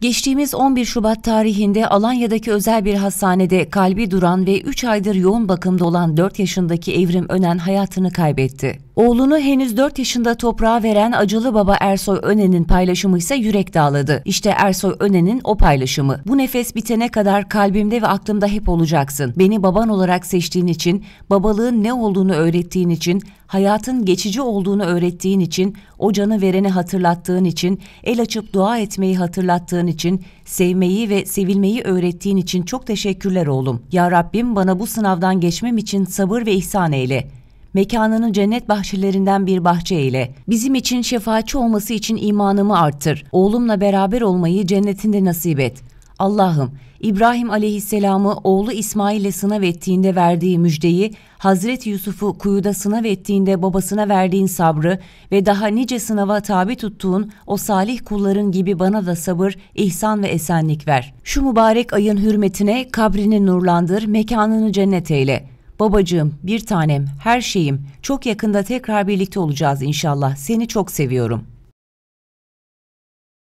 Geçtiğimiz 11 Şubat tarihinde Alanya'daki özel bir hastanede kalbi duran ve 3 aydır yoğun bakımda olan 4 yaşındaki Evrim Önen hayatını kaybetti. Oğlunu henüz 4 yaşında toprağa veren acılı baba Ersoy Önen'in paylaşımı ise yürek dağladı. İşte Ersoy Önen'in o paylaşımı. Bu nefes bitene kadar kalbimde ve aklımda hep olacaksın. Beni baban olarak seçtiğin için, babalığın ne olduğunu öğrettiğin için, hayatın geçici olduğunu öğrettiğin için, o canı vereni hatırlattığın için, el açıp dua etmeyi hatırlattığın için, sevmeyi ve sevilmeyi öğrettiğin için çok teşekkürler oğlum. Ya Rabbim bana bu sınavdan geçmem için sabır ve ihsan eyle mekanının cennet bahçelerinden bir bahçe eyle. Bizim için şefaatçi olması için imanımı arttır. Oğlumla beraber olmayı cennetinde nasip et. Allah'ım İbrahim aleyhisselamı oğlu İsmail'e sınav ettiğinde verdiği müjdeyi, Hazreti Yusuf'u kuyuda sınav ettiğinde babasına verdiğin sabrı ve daha nice sınava tabi tuttuğun o salih kulların gibi bana da sabır, ihsan ve esenlik ver. Şu mübarek ayın hürmetine kabrini nurlandır, mekanını cennet eyle.'' Babacığım, bir tanem, her şeyim. Çok yakında tekrar birlikte olacağız inşallah. Seni çok seviyorum.''